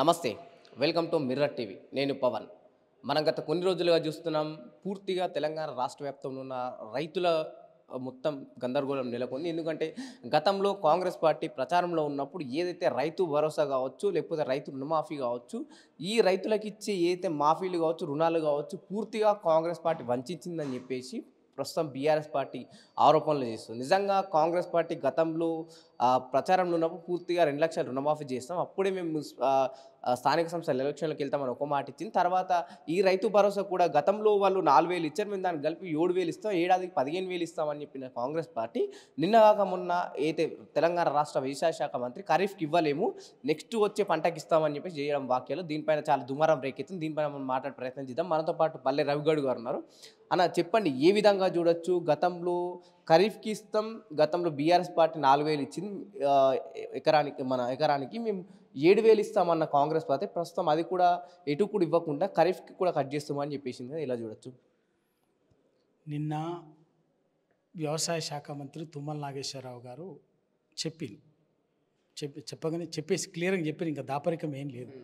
నమస్తే welcome to mirror TV నేను పవన్ మనం గత కొన్ని రోజులుగా చూస్తున్నాం పూర్తిగా తెలంగాణ రాష్ట్ర వ్యాప్తంలో ఉన్న రైతుల మొత్తం గందరగోళం నెలకొంది ఎందుకంటే గతంలో కాంగ్రెస్ పార్టీ ప్రచారంలో ఉన్నప్పుడు ఏదైతే రైతు భరోసా కావచ్చు లేకపోతే రైతు రుణమాఫీ కావచ్చు ఈ రైతులకు ఇచ్చే ఏదైతే మాఫీలు కావచ్చు రుణాలు కావచ్చు పూర్తిగా కాంగ్రెస్ పార్టీ వంచిందని చెప్పేసి ప్రస్తుతం బీఆర్ఎస్ పార్టీ ఆరోపణలు చేస్తుంది నిజంగా కాంగ్రెస్ పార్టీ గతంలో ప్రచారంలో ఉన్నప్పుడు పూర్తిగా రెండు లక్షలు రుణమాఫీ చేస్తాం అప్పుడే మేము స్థానిక సంస్థల ఎలక్షన్లకు అని ఒక మాట ఇచ్చింది తర్వాత ఈ రైతు భరోసా కూడా గతంలో వాళ్ళు నాలుగు వేలు ఇచ్చారు మేము దానికి కలిపి ఏడు వేలు ఇస్తాం ఏడాదికి పదిహేను వేలు ఇస్తామని చెప్పిన కాంగ్రెస్ పార్టీ నిన్నగాక మొన్న అయితే తెలంగాణ రాష్ట్ర వ్యవసాయ శాఖ మంత్రి ఖరీఫ్కి ఇవ్వలేము నెక్స్ట్ వచ్చే పంటకి ఇస్తామని చెప్పి చేయడం వాక్యాలు దీనిపైన చాలా దుమారం రేకెత్తుంది దీనిపైన మనం మాట్లాడే ప్రయత్నం చేద్దాం మనతో పాటు పల్లె రవిగడు గారు ఉన్నారు అన్న చెప్పండి ఏ విధంగా చూడొచ్చు గతంలో ఖరీఫ్కి ఇస్తాం గతంలో బీఆర్ఎస్ పార్టీ నాలుగు వేలు ఇచ్చింది ఎకరానికి మన ఎకరానికి మేము ఏడు వేలు ఇస్తామన్న కాంగ్రెస్ పార్టీ ప్రస్తుతం అది కూడా ఎటు కూడా ఇవ్వకుండా ఖరీఫ్కి కూడా కట్ చేస్తామని చెప్పేసింది ఇలా చూడొచ్చు నిన్న వ్యవసాయ శాఖ మంత్రి తుమ్మల నాగేశ్వరరావు గారు చెప్పింది చెప్పి చెప్పగానే చెప్పేసి క్లియర్గా చెప్పారు ఇంకా దాపరికం ఏం లేదు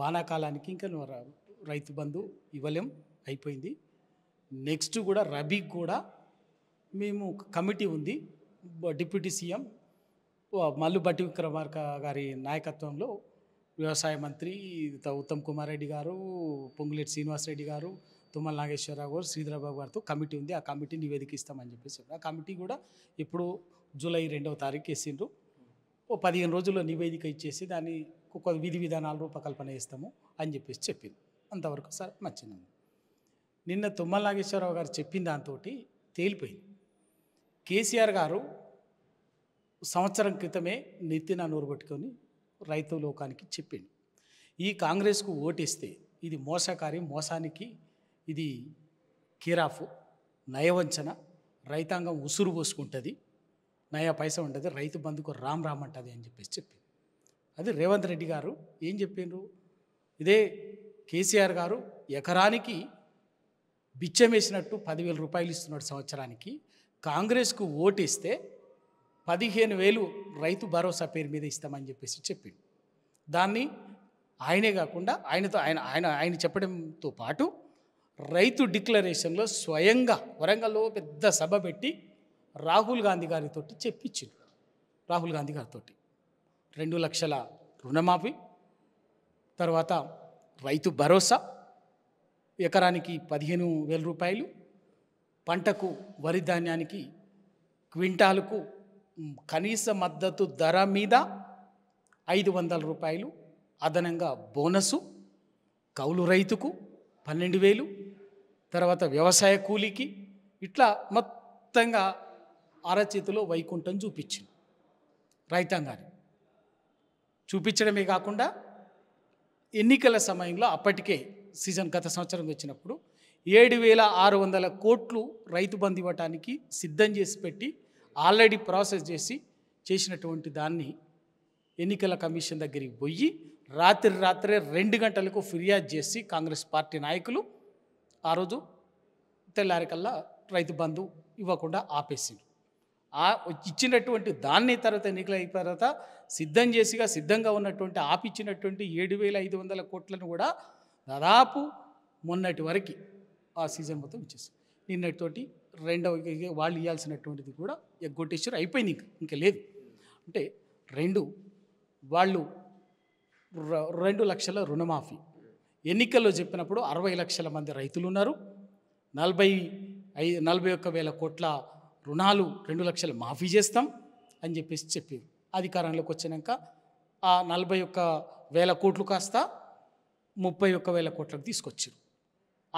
వానాకాలానికి ఇంకా రైతు బంధు ఇవ్వలేం అయిపోయింది నెక్స్ట్ కూడా రబీకి కూడా మేము కమిటీ ఉంది డిప్యూటీ సీఎం మల్లు బట్టి విక్రమార్క గారి నాయకత్వంలో వ్యవసాయ మంత్రి ఉత్తమ్ కుమార్ రెడ్డి గారు పొంగులేటి శ్రీనివాసరెడ్డి గారు తుమ్మల నాగేశ్వరరావు గారు శ్రీధరబాబు గారితో కమిటీ ఉంది ఆ కమిటీ నివేదిక ఇస్తామని చెప్పేసి ఆ కమిటీ కూడా ఇప్పుడు జూలై రెండవ తారీఖు వేసిండ్రు ఓ పదిహేను రోజుల్లో నివేదిక ఇచ్చేసి దాన్ని ఒక విధి విధానాలు రూపకల్పన చేస్తాము అని చెప్పేసి చెప్పింది అంతవరకు సార్ మంచిగా నిన్న తుమ్మల నాగేశ్వరరావు గారు చెప్పిన దాంతో తేలిపోయింది కేసీఆర్ గారు సంవత్సరం క్రితమే నెత్తిన నోరు పెట్టుకొని రైతు లోకానికి చెప్పింది ఈ కాంగ్రెస్కు ఓటేస్తే ఇది మోసకారి మోసానికి ఇది కిరాఫ్ నయవంచన రైతాంగం ఉసురు పోసుకుంటుంది నయా పైస ఉంటుంది రైతు బంధుకు రామ్ రామ్ అంటుంది అని చెప్పేసి చెప్పింది అది రేవంత్ రెడ్డి గారు ఏం చెప్పిండ్రు ఇదే కేసీఆర్ గారు ఎకరానికి బిచ్చమేసినట్టు పదివేల రూపాయలు ఇస్తున్నాడు సంవత్సరానికి కాంగ్రెస్కు ఓటిస్తే పదిహేను వేలు రైతు భరోసా పేరు మీద ఇస్తామని చెప్పేసి చెప్పిండు దాన్ని ఆయనే కాకుండా ఆయనతో ఆయన ఆయన ఆయన చెప్పడంతో పాటు రైతు డిక్లరేషన్లో స్వయంగా వరంగల్లో పెద్ద సభ పెట్టి రాహుల్ గాంధీ గారితో చెప్పించిండు రాహుల్ గాంధీ గారితో రెండు లక్షల రుణమాఫీ తర్వాత రైతు భరోసా ఎకరానికి పదిహేను వేల రూపాయలు పంటకు వరి ధాన్యానికి క్వింటాలకు కనీస మద్దతు ధర మీద ఐదు వందల రూపాయలు అదనంగా బోనసు కౌలు రైతుకు పన్నెండు వేలు తర్వాత వ్యవసాయ కూలీకి ఇట్లా మొత్తంగా అరచేతిలో వైకుంఠం చూపించింది రైతాంగాన్ని చూపించడమే కాకుండా ఎన్నికల సమయంలో అప్పటికే సీజన్ గత సంవత్సరం వచ్చినప్పుడు ఏడు వేల ఆరు వందల కోట్లు రైతు బంధు ఇవ్వటానికి సిద్ధం చేసి పెట్టి ఆల్రెడీ ప్రాసెస్ చేసి చేసినటువంటి దాన్ని ఎన్నికల కమిషన్ దగ్గరికి పోయి రాత్రి రాత్రే రెండు గంటలకు ఫిర్యాదు చేసి కాంగ్రెస్ పార్టీ నాయకులు ఆ రోజు తెల్లారికల్లా రైతు బంధు ఇవ్వకుండా ఆపేసింది ఆ ఇచ్చినటువంటి దాన్ని తర్వాత ఎన్నికల అయిన తర్వాత సిద్ధం చేసిగా సిద్ధంగా ఉన్నటువంటి ఆపిచ్చినటువంటి ఏడు వేల ఐదు వందల కోట్లను కూడా దాదాపు మొన్నటి వరకు ఆ సీజన్ మొత్తం ఇచ్చేసి నిన్నటితోటి రెండవ వాళ్ళు ఇవ్వాల్సినటువంటిది కూడా ఎగ్గొట్టేశారు అయిపోయింది ఇంకా ఇంకా లేదు అంటే రెండు వాళ్ళు రెండు లక్షల రుణమాఫీ ఎన్నికల్లో చెప్పినప్పుడు అరవై లక్షల మంది రైతులు ఉన్నారు నలభై ఐదు నలభై ఒక్క వేల కోట్ల రుణాలు రెండు లక్షలు మాఫీ చేస్తాం అని చెప్పేసి చెప్పారు అధికారంలోకి వచ్చినాక ఆ నలభై ఒక్క వేల కోట్లు కాస్త ముప్పై ఒక్క వేల కోట్లకు తీసుకొచ్చారు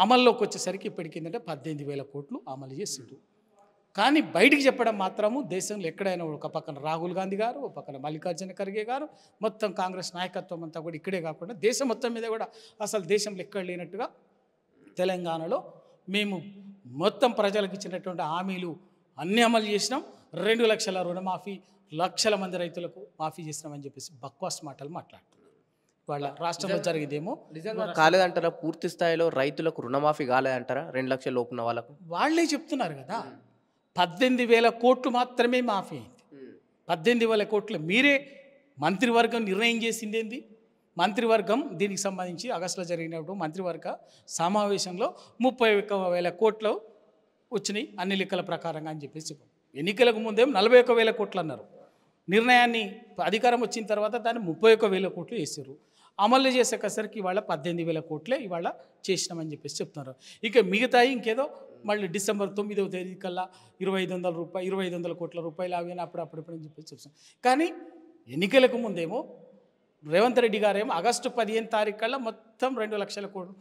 అమల్లోకి వచ్చేసరికి ఇప్పటికి ఏంటంటే పద్దెనిమిది వేల కోట్లు అమలు చేసిండు కానీ బయటికి చెప్పడం మాత్రము దేశంలో ఎక్కడైనా ఒక పక్కన రాహుల్ గాంధీ గారు ఒక పక్కన మల్లికార్జున ఖర్గే గారు మొత్తం కాంగ్రెస్ నాయకత్వం అంతా కూడా ఇక్కడే కాకుండా దేశం మొత్తం మీద కూడా అసలు దేశంలో ఎక్కడ లేనట్టుగా తెలంగాణలో మేము మొత్తం ప్రజలకు ఇచ్చినటువంటి హామీలు అన్నీ అమలు చేసినాం రెండు లక్షల రుణమాఫీ లక్షల మంది రైతులకు మాఫీ చేసినామని చెప్పేసి బక్వాస్ మాటలు మాట్లాడుతున్నాం వాళ్ళ రాష్ట్రంలో జరిగేదేమో నిజంగా కాలేదంటారా పూర్తి స్థాయిలో రైతులకు రుణమాఫీ కాలేదంటారా రెండు లక్షల లోపున వాళ్ళకు వాళ్ళే చెప్తున్నారు కదా పద్దెనిమిది వేల కోట్లు మాత్రమే మాఫీ అయింది పద్దెనిమిది వేల కోట్లు మీరే మంత్రివర్గం నిర్ణయం చేసింది ఏంది మంత్రివర్గం దీనికి సంబంధించి ఆగస్టులో జరిగినప్పుడు మంత్రివర్గ సమావేశంలో ముప్పై వేల కోట్లు వచ్చినాయి అన్ని లెక్కల ప్రకారంగా అని చెప్పేసి ఎన్నికలకు ముందేమో నలభై ఒక్క వేల కోట్లు అన్నారు నిర్ణయాన్ని అధికారం వచ్చిన తర్వాత దాన్ని ముప్పై ఒక్క వేల కోట్లు వేసారు అమలు చేసేసరికి ఇవాళ పద్దెనిమిది వేల కోట్లే ఇవాళ చేసినామని చెప్పేసి చెప్తున్నారు ఇక మిగతా ఇంకేదో మళ్ళీ డిసెంబర్ తొమ్మిదవ తేదీ కల్లా ఇరవై ఐదు వందల రూపాయలు ఇరవై ఐదు వందల కోట్ల రూపాయలు అవి అప్పుడు అప్పుడప్పుడని చెప్పేసి చెప్తున్నాం కానీ ఎన్నికలకు ముందేమో రేవంత్ రెడ్డి గారేమో ఆగస్టు పదిహేను తారీఖు కల్లా మొత్తం రెండు లక్షల కోట్లు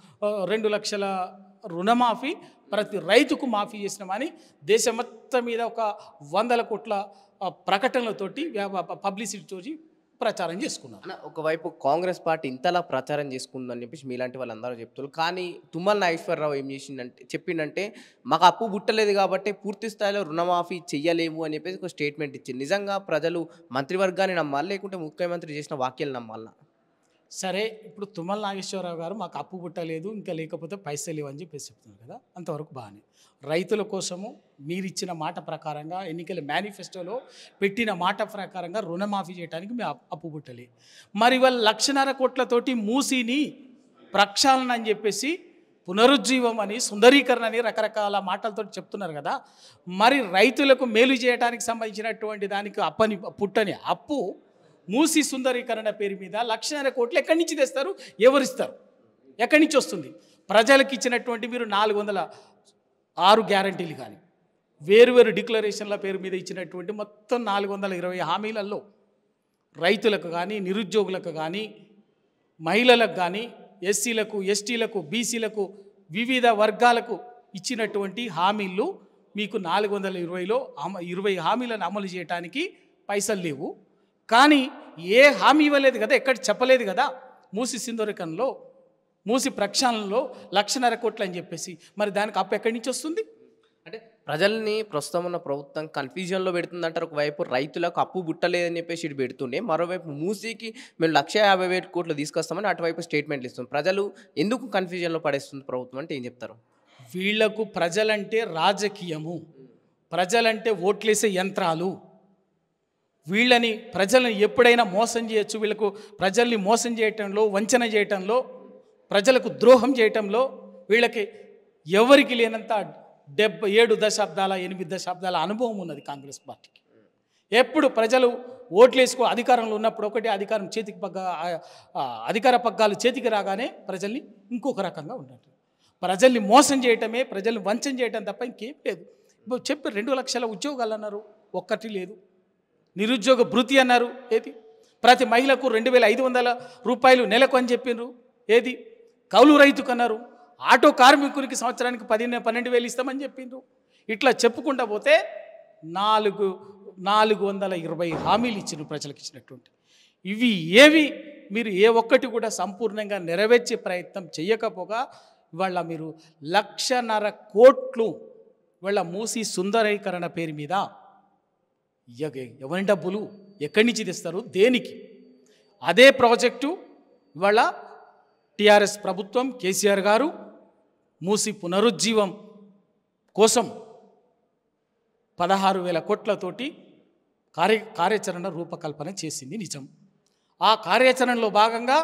రెండు లక్షల రుణమాఫీ ప్రతి రైతుకు మాఫీ చేసినామని దేశం మొత్తం మీద ఒక వందల కోట్ల ప్రకటనలతోటి పబ్లిసిటీ తోటి ప్రచారం చేసుకున్నారు ఒకవైపు కాంగ్రెస్ పార్టీ ఇంతలా ప్రచారం చేసుకుందని చెప్పేసి మీలాంటి వాళ్ళందరూ చెప్తున్నారు కానీ తుమ్మల నాగేశ్వరరావు ఏం చేసిందంటే చెప్పిండంటే మాకు అప్పు పుట్టలేదు కాబట్టి పూర్తి స్థాయిలో రుణమాఫీ చెయ్యలేము అని చెప్పేసి ఒక స్టేట్మెంట్ ఇచ్చింది నిజంగా ప్రజలు మంత్రివర్గాన్ని నమ్మాలి లేకుంటే ముఖ్యమంత్రి చేసిన వాక్యాలు నమ్మాలా సరే ఇప్పుడు తుమ్మల నాగేశ్వరరావు గారు మాకు అప్పు పుట్టలేదు ఇంకా లేకపోతే పైసలు లేవని చెప్పేసి చెప్తున్నారు కదా అంతవరకు బాగానే రైతుల కోసము మీరు ఇచ్చిన మాట ప్రకారంగా ఎన్నికల మేనిఫెస్టోలో పెట్టిన మాట ప్రకారంగా రుణమాఫీ చేయడానికి మేము అప్పు పుట్టలే మరి వాళ్ళు లక్షన్నర కోట్లతోటి మూసిని ప్రక్షాళన అని చెప్పేసి పునరుజ్జీవం అని సుందరీకరణ అని రకరకాల మాటలతో చెప్తున్నారు కదా మరి రైతులకు మేలు చేయడానికి సంబంధించినటువంటి దానికి అప్పని పుట్టని అప్పు మూసి సుందరీకరణ పేరు మీద లక్షన్నర కోట్లు ఎక్కడి నుంచి తెస్తారు ఎవరిస్తారు ఎక్కడి నుంచి వస్తుంది ప్రజలకు ఇచ్చినటువంటి మీరు నాలుగు వందల ఆరు గ్యారంటీలు కానీ వేరువేరు డిక్లరేషన్ల పేరు మీద ఇచ్చినటువంటి మొత్తం నాలుగు వందల ఇరవై హామీలలో రైతులకు కానీ నిరుద్యోగులకు కానీ మహిళలకు కానీ ఎస్సీలకు ఎస్టీలకు బీసీలకు వివిధ వర్గాలకు ఇచ్చినటువంటి హామీలు మీకు నాలుగు వందల ఇరవైలో ఇరవై హామీలను అమలు చేయడానికి పైసలు లేవు కానీ ఏ హామీ ఇవ్వలేదు కదా ఎక్కడ చెప్పలేదు కదా మూసి సింధురకంలో మూసి ప్రక్షాళనలో లక్షన్నర కోట్లు అని చెప్పేసి మరి దానికి అప్పు ఎక్కడి నుంచి వస్తుంది అంటే ప్రజల్ని ప్రస్తుతం ఉన్న ప్రభుత్వం కన్ఫ్యూజన్లో పెడుతుందంటారు ఒకవైపు రైతులకు అప్పు గుట్టలేదని చెప్పేసి ఇటు పెడుతుండే మరోవైపు మూసీకి మేము లక్ష యాభై వేల కోట్లు తీసుకొస్తామని అటువైపు స్టేట్మెంట్లు ఇస్తుంది ప్రజలు ఎందుకు కన్ఫ్యూజన్లో పడేస్తుంది ప్రభుత్వం అంటే ఏం చెప్తారు వీళ్లకు ప్రజలంటే రాజకీయము ప్రజలంటే ఓట్లేసే యంత్రాలు వీళ్ళని ప్రజలను ఎప్పుడైనా మోసం చేయొచ్చు వీళ్ళకు ప్రజల్ని మోసం చేయటంలో వంచన చేయటంలో ప్రజలకు ద్రోహం చేయటంలో వీళ్ళకి ఎవరికి లేనంత డెబ్బై ఏడు దశాబ్దాల ఎనిమిది దశాబ్దాల అనుభవం ఉన్నది కాంగ్రెస్ పార్టీకి ఎప్పుడు ప్రజలు ఓట్లు వేసుకో అధికారంలో ఉన్నప్పుడు ఒకటి అధికారం చేతికి పగ్గ అధికార పగ్గాలు చేతికి రాగానే ప్రజల్ని ఇంకొక రకంగా ఉండటం ప్రజల్ని మోసం చేయటమే ప్రజల్ని వంచన చేయటం తప్ప ఇంకేం లేదు చెప్పి రెండు లక్షల ఉద్యోగాలు అన్నారు ఒక్కటి లేదు నిరుద్యోగ భృతి అన్నారు ఏది ప్రతి మహిళకు రెండు వేల ఐదు వందల రూపాయలు నెలకు అని చెప్పిండ్రు ఏది కౌలు రైతుకు అన్నారు ఆటో కార్మికునికి సంవత్సరానికి పదిహేను పన్నెండు వేలు ఇస్తామని చెప్పిండ్రు ఇట్లా చెప్పుకుంటా పోతే నాలుగు నాలుగు వందల ఇరవై హామీలు ఇచ్చిన ప్రజలకు ఇచ్చినటువంటి ఇవి ఏవి మీరు ఏ ఒక్కటి కూడా సంపూర్ణంగా నెరవేర్చే ప్రయత్నం చేయకపోగా ఇవాళ మీరు లక్షన్నర కోట్లు ఇవాళ మూసి సుందరీకరణ పేరు మీద ఎవరి డబ్బులు ఎక్కడి నుంచి తెస్తారు దేనికి అదే ప్రాజెక్టు ఇవాళ టీఆర్ఎస్ ప్రభుత్వం కేసీఆర్ గారు మూసి పునరుజ్జీవం కోసం పదహారు వేల కోట్లతోటి కార్య కార్యాచరణ రూపకల్పన చేసింది నిజం ఆ కార్యాచరణలో భాగంగా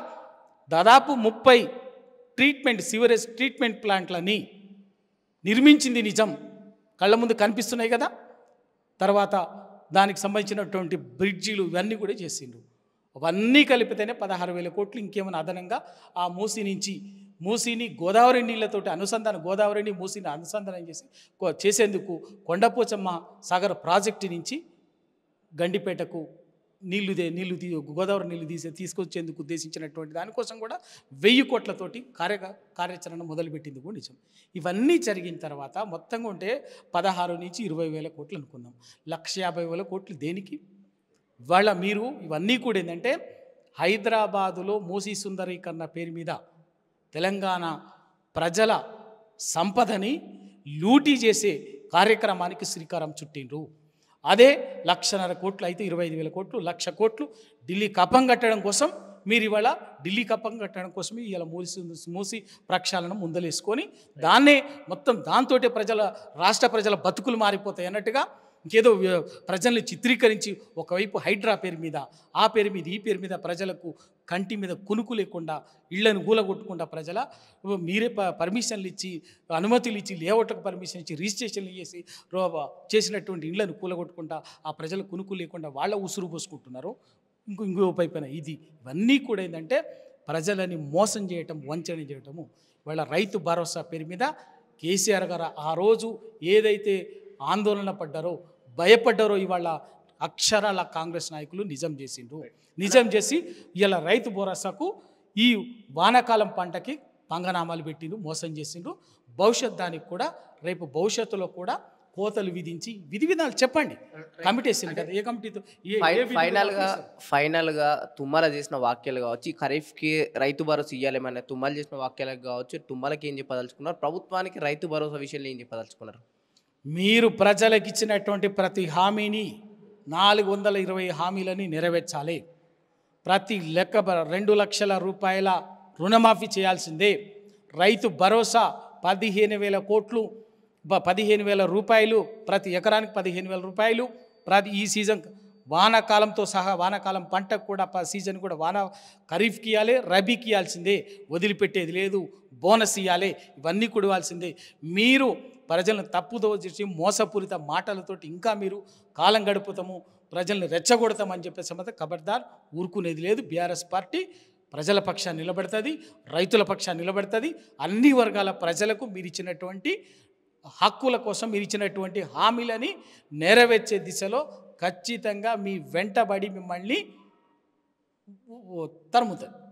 దాదాపు ముప్పై ట్రీట్మెంట్ సివరేజ్ ట్రీట్మెంట్ ప్లాంట్లని నిర్మించింది నిజం కళ్ళ ముందు కనిపిస్తున్నాయి కదా తర్వాత దానికి సంబంధించినటువంటి బ్రిడ్జిలు ఇవన్నీ కూడా చేసిండు అవన్నీ కలిపితేనే పదహారు వేల కోట్లు ఇంకేమైనా అదనంగా ఆ మూసి నుంచి మూసిని గోదావరి నీళ్లతోటి అనుసంధానం గోదావరిని మూసిని అనుసంధానం చేసి చేసేందుకు కొండపోచమ్మ సాగర్ ప్రాజెక్టు నుంచి గండిపేటకు నీళ్లు నీళ్లు గోదావరి నీళ్లు తీసి తీసుకొచ్చేందుకు ఉద్దేశించినటువంటి దానికోసం కూడా వెయ్యి కోట్లతోటి కార్య కార్యాచరణ మొదలుపెట్టింది కూడా నిజం ఇవన్నీ జరిగిన తర్వాత మొత్తంగా ఉంటే పదహారు నుంచి ఇరవై వేల కోట్లు అనుకున్నాం లక్ష యాభై వేల కోట్లు దేనికి వాళ్ళ మీరు ఇవన్నీ కూడా ఏంటంటే హైదరాబాదులో మోసీ సుందరీకరణ పేరు మీద తెలంగాణ ప్రజల సంపదని లూటీ చేసే కార్యక్రమానికి శ్రీకారం చుట్టిండ్రు అదే లక్షన్నర కోట్లు అయితే ఇరవై ఐదు వేల కోట్లు లక్ష కోట్లు ఢిల్లీ కప్పం కట్టడం కోసం మీరు ఇవాళ ఢిల్లీ కప్పం కట్టడం కోసమే ఇవాళ మూసి మూసి ప్రక్షాళన ముందలేసుకొని దాన్నే మొత్తం దాంతోటే ప్రజల రాష్ట్ర ప్రజల బతుకులు మారిపోతాయి అన్నట్టుగా ఇంకేదో ప్రజల్ని చిత్రీకరించి ఒకవైపు హైడ్రా పేరు మీద ఆ పేరు మీద ఈ పేరు మీద ప్రజలకు కంటి మీద కునుకు లేకుండా ఇళ్లను గూలగొట్టకుండా ప్రజల మీరే ప పర్మిషన్లు ఇచ్చి అనుమతులు ఇచ్చి లేఅవుట్కు పర్మిషన్ ఇచ్చి రిజిస్ట్రేషన్లు చేసి చేసినటువంటి ఇళ్లను కూలగొట్టకుండా ఆ ప్రజలు కునుకు లేకుండా వాళ్ళ ఉసురు పోసుకుంటున్నారు ఇంకో ఇంకో పైపైన ఇది ఇవన్నీ కూడా ఏంటంటే ప్రజలని మోసం చేయటం వంచన చేయటము వాళ్ళ రైతు భరోసా పేరు మీద కేసీఆర్ గారు ఆ రోజు ఏదైతే ఆందోళన పడ్డారో భయపడ్డారో ఇవాళ అక్షరాల కాంగ్రెస్ నాయకులు నిజం చేసిండ్రు నిజం చేసి ఇలా రైతు భరోసాకు ఈ వానాకాలం పంటకి పంగనామాలు పెట్టిండు మోసం చేసిండు భవిష్యత్ దానికి కూడా రేపు భవిష్యత్తులో కూడా కోతలు విధించి విధి విధాలు చెప్పండి కమిటీ వేసింది కదా ఏ కమిటీతో ఫైనల్గా ఫైనల్గా తుమ్మల చేసిన వాక్యాలు కావచ్చు ఖరీఫ్కి రైతు భరోసా ఇవ్వాలేమన్నా తుమ్మలు చేసిన వాక్యాలకు కావచ్చు తుమ్మలకి ఏం చెప్పదలుచుకున్నారు ప్రభుత్వానికి రైతు భరోసా విషయంలో ఏం చెప్పదలుచుకున్నారు మీరు ప్రజలకు ఇచ్చినటువంటి ప్రతి హామీని నాలుగు వందల ఇరవై హామీలని నెరవేర్చాలి ప్రతి లెక్క రెండు లక్షల రూపాయల రుణమాఫీ చేయాల్సిందే రైతు భరోసా పదిహేను వేల కోట్లు పదిహేను వేల రూపాయలు ప్రతి ఎకరానికి పదిహేను వేల రూపాయలు ప్రతి ఈ సీజన్ వానాకాలంతో సహా వానాకాలం పంటకు కూడా ప సీజన్ కూడా వాన ఖరీఫ్కి ఇవ్వాలి రబీకి ఇవ్వాల్సిందే వదిలిపెట్టేది లేదు బోనస్ ఇవ్వాలి ఇవన్నీ కూడా ఇవ్వాల్సిందే మీరు ప్రజలను తప్పుదోవ చేసి మోసపూరిత మాటలతోటి ఇంకా మీరు కాలం గడుపుతాము ప్రజల్ని రెచ్చగొడతామని చెప్పే సమత ఖబర్దార్ ఊరుకునేది లేదు బీఆర్ఎస్ పార్టీ ప్రజల పక్షాన్ని నిలబడుతుంది రైతుల పక్షాన్ని నిలబడుతుంది అన్ని వర్గాల ప్రజలకు మీరు ఇచ్చినటువంటి హక్కుల కోసం మీరు ఇచ్చినటువంటి హామీలని నెరవేర్చే దిశలో ఖచ్చితంగా మీ వెంటబడి మిమ్మల్ని తరుముతుంది